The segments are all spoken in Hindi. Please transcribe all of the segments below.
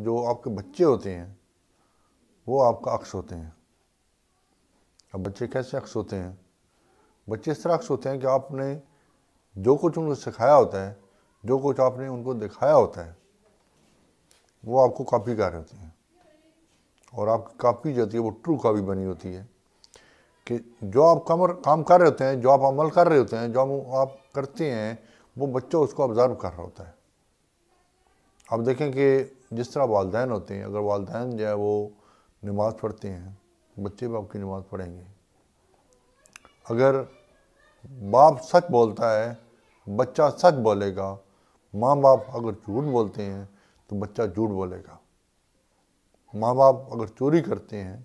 जो आपके बच्चे होते हैं वो आपका अक्स होते हैं अब बच्चे कैसे अक्स होते हैं बच्चे इस तरह अक्स होते हैं कि आपने जो कुछ उनको सिखाया होता है जो कुछ आपने उनको दिखाया होता है वो आपको कॉपी कर रहे होते हैं और आपकी कापी जो होती है वो ट्रू कापी बनी होती है कि जो आप कमर काम कर रहे होते हैं जो आप अमल कर रहे होते हैं जो आप करते हैं वो बच्चा उसको ऑब्ज़र्व कर रहा होता है आप देखें कि जिस तरह वालदेन होते हैं अगर वालदेन जो है वो नमाज़ पढ़ते हैं बच्चे बाप की नमाज़ पढ़ेंगे अगर बाप सच बोलता है बच्चा सच बोलेगा माँ बाप अगर झूठ बोलते हैं तो बच्चा झूठ बोलेगा माँ बाप अगर चोरी करते हैं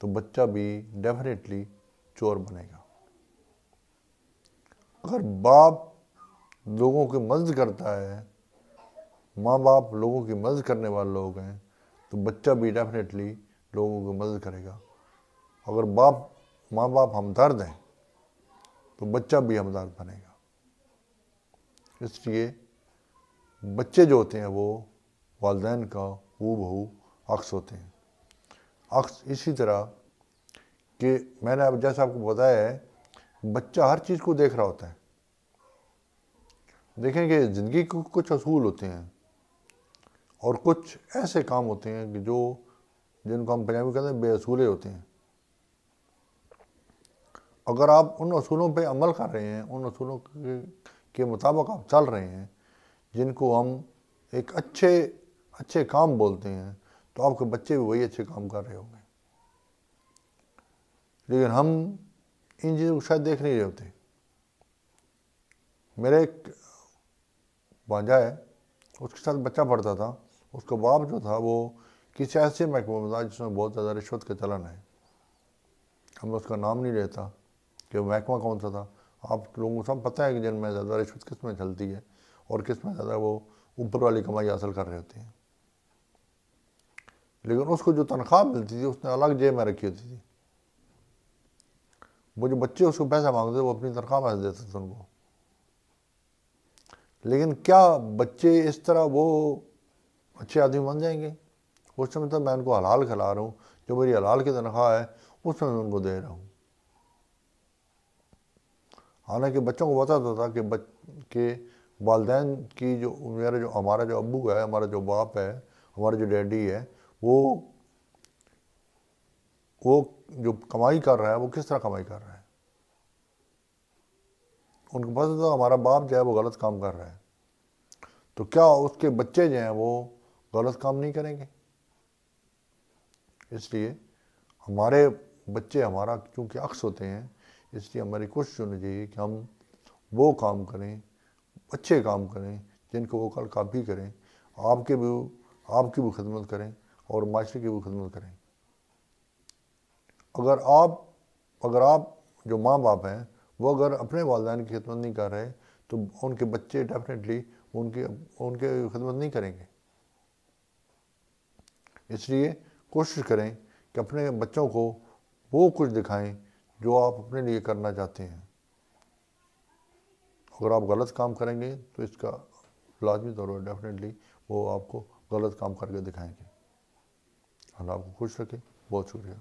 तो बच्चा भी डेफिनेटली चोर बनेगा अगर बाप लोगों की मदद करता है माँ बाप लोगों की मदद करने वाले लोग हैं तो बच्चा भी डेफिनेटली लोगों की मदद करेगा अगर बाप माँ बाप हमदर्द हैं तो बच्चा भी हमदर्द बनेगा इसलिए बच्चे जो होते हैं वो वालदेन का वो बहू अक्स होते हैं अक्स इसी तरह कि मैंने अब जैसा आपको बताया है बच्चा हर चीज़ को देख रहा होता है देखें कि ज़िंदगी के कुछ असूल होते हैं और कुछ ऐसे काम होते हैं कि जो जिनको हम पंजाबी कहते हैं बेअसूले होते हैं अगर आप उन असूलों पे अमल कर रहे हैं उन असूलों के, के मुताबिक आप चल रहे हैं जिनको हम एक अच्छे अच्छे काम बोलते हैं तो आपके बच्चे भी वही अच्छे काम कर रहे होंगे लेकिन हम इन चीज़ों को शायद देख नहीं रहे होते मेरा एक भांजा है उसके साथ बच्चा पढ़ता था उसका बाप जो था वो किसी ऐसे महकमे में था जिसमें बहुत ज़्यादा रिश्वत का चलन है हम उसका नाम नहीं लेता कि महकमा कौन सा था आप लोगों को सब पता है कि जिनमें ज़्यादा रिश्वत किस में चलती है और किस में ज़्यादा वो ऊपर वाली कमाई हासिल कर रहे होते हैं लेकिन उसको जो तनख्वाह मिलती थी उसने अलग जेब में रखी होती थी वो जो बच्चे उसको पैसा मांगते थे वो अपनी तनख्वाह में देते थे उनको लेकिन क्या बच्चे इस तरह वो अच्छे आदमी बन जाएंगे उस समय तो मैं उनको हलाल खिला रहा हूँ जो मेरी हलाल की तनख्वाह है उस समय मैं उनको दे रहा हूँ हालांकि बच्चों को बताता तो था कि बच के वालदेन की जो मेरा जो हमारा जो अबू है हमारा जो बाप है हमारा जो डैडी है वो वो जो कमाई कर रहा है वो किस तरह कमाई कर रहा है उनको पता तो था हमारा बाप जो है वो गलत काम कर रहा है तो क्या उसके बच्चे जो हैं वो गलत काम नहीं करेंगे इसलिए हमारे बच्चे हमारा क्योंकि अक्स होते हैं इसलिए हमारी कोशिश होनी चाहिए कि हम वो काम करें अच्छे काम करें जिनको वो कल काफ़ी करें आपके भी आपकी भी खदमत करें और माशरे की भी खदमत करें अगर आप अगर आप जो माँ बाप हैं वो अगर अपने वालदे की खिदमत नहीं कर रहे तो उनके बच्चे डेफिनेटली उनके उनके खदमत नहीं करेंगे इसलिए कोशिश करें कि अपने बच्चों को वो कुछ दिखाएं जो आप अपने लिए करना चाहते हैं अगर आप गलत काम करेंगे तो इसका लाजमी तौर पर डेफिनेटली वो आपको गलत काम करके दिखाएंगे अल्लाह आपको खुश रखें बहुत शुक्रिया